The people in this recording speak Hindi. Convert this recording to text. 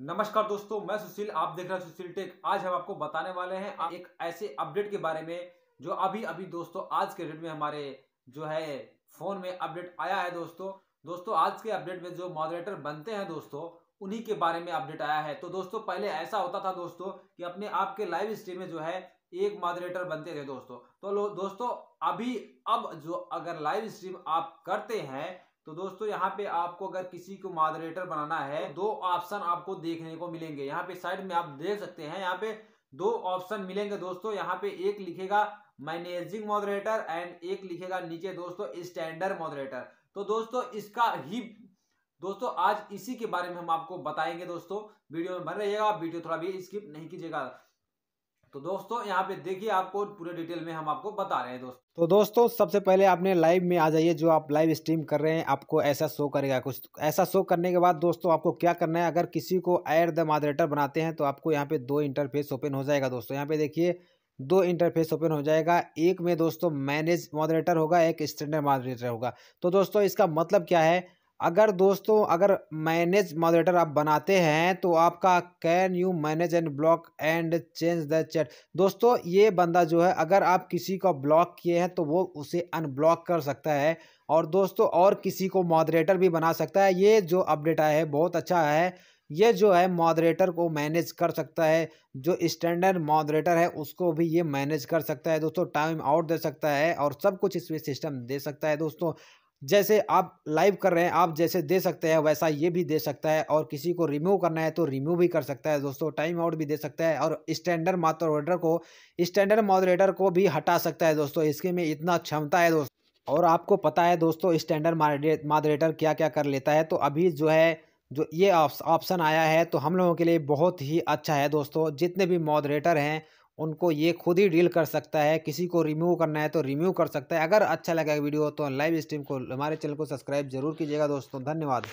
नमस्कार दोस्तों मैं सुशील आप देख रहे हैं सुशील टेक आज हम आपको बताने वाले हैं एक ऐसे अपडेट के बारे में जो अभी अभी दोस्तों आज के डेट में हमारे जो है फोन में अपडेट आया है दोस्तों दोस्तों आज के अपडेट में जो मॉडरेटर बनते हैं दोस्तों उन्हीं के बारे में अपडेट आया है तो दोस्तों पहले ऐसा होता था दोस्तों कि अपने आपके लाइव स्ट्रीम में जो है एक मॉडरेटर बनते थे दोस्तों तो दोस्तों अभी अब जो अगर लाइव स्ट्रीम आप करते हैं तो दोस्तों यहाँ पे आपको अगर किसी को मॉडरेटर बनाना है दो ऑप्शन आपको देखने को मिलेंगे यहाँ पे साइड में आप देख सकते हैं यहाँ पे दो ऑप्शन मिलेंगे दोस्तों यहाँ पे एक लिखेगा मैनेजिंग मॉडरेटर एंड एक लिखेगा नीचे दोस्तों स्टैंडर्ड मॉडरेटर तो दोस्तों इसका ही दोस्तों आज इसी के बारे में हम आपको बताएंगे दोस्तों वीडियो में भर रहिएगा वीडियो थोड़ा भी स्किप नहीं कीजिएगा तो दोस्तों यहाँ पे देखिए आपको पूरे डिटेल में हम आपको बता रहे हैं दोस्तों तो दोस्तों सबसे पहले आपने लाइव में आ जाइए जो आप लाइव स्ट्रीम कर रहे हैं आपको ऐसा शो करेगा कुछ ऐसा शो करने के बाद दोस्तों आपको क्या करना है अगर किसी को एयर द मॉडरेटर बनाते हैं तो आपको यहाँ पे दो इंटरफेस ओपन हो जाएगा दोस्तों यहाँ पे देखिए दो इंटरफेस ओपन हो जाएगा एक में दोस्तों मैनेज मॉडरेटर होगा एक स्टैंडर्ड मॉडरेटर होगा तो दोस्तों इसका मतलब क्या है अगर दोस्तों अगर मैनेज मॉडरेटर आप बनाते हैं तो आपका can you manage and block and change the chat दोस्तों ये बंदा जो है अगर आप किसी को ब्लॉक किए हैं तो वो उसे अनब्लॉक कर सकता है और दोस्तों और किसी को मॉडरेटर भी बना सकता है ये जो अपडेट आया है बहुत अच्छा है ये जो है मॉडरेटर को मैनेज कर सकता है जो स्टैंडर्ड मॉडरेटर है उसको भी ये मैनेज कर सकता है दोस्तों टाइम आउट दे सकता है और सब कुछ इसमें सिस्टम दे सकता है दोस्तों जैसे आप लाइव कर रहे हैं आप जैसे दे सकते हैं वैसा ये भी दे सकता है और किसी को रिमूव करना है तो रिमूव भी कर सकता है दोस्तों टाइम आउट भी दे सकता है और स्टैंडर्ड मॉडरेटर को स्टैंडर्ड मॉडरेटर को भी हटा सकता है दोस्तों इसके में इतना क्षमता है दोस्तों और आपको पता है दोस्तों स्टैंडर्ड मॉडरेटर क्या क्या कर लेता है तो अभी जो है जो ये ऑप्शन आया है तो हम लोगों के लिए बहुत ही अच्छा है दोस्तों जितने भी मॉडरेटर हैं उनको ये खुद ही डील कर सकता है किसी को रिमूव करना है तो रिम्यू कर सकता है अगर अच्छा लगा वीडियो तो लाइव स्ट्रीम को हमारे चैनल को सब्सक्राइब जरूर कीजिएगा दोस्तों धन्यवाद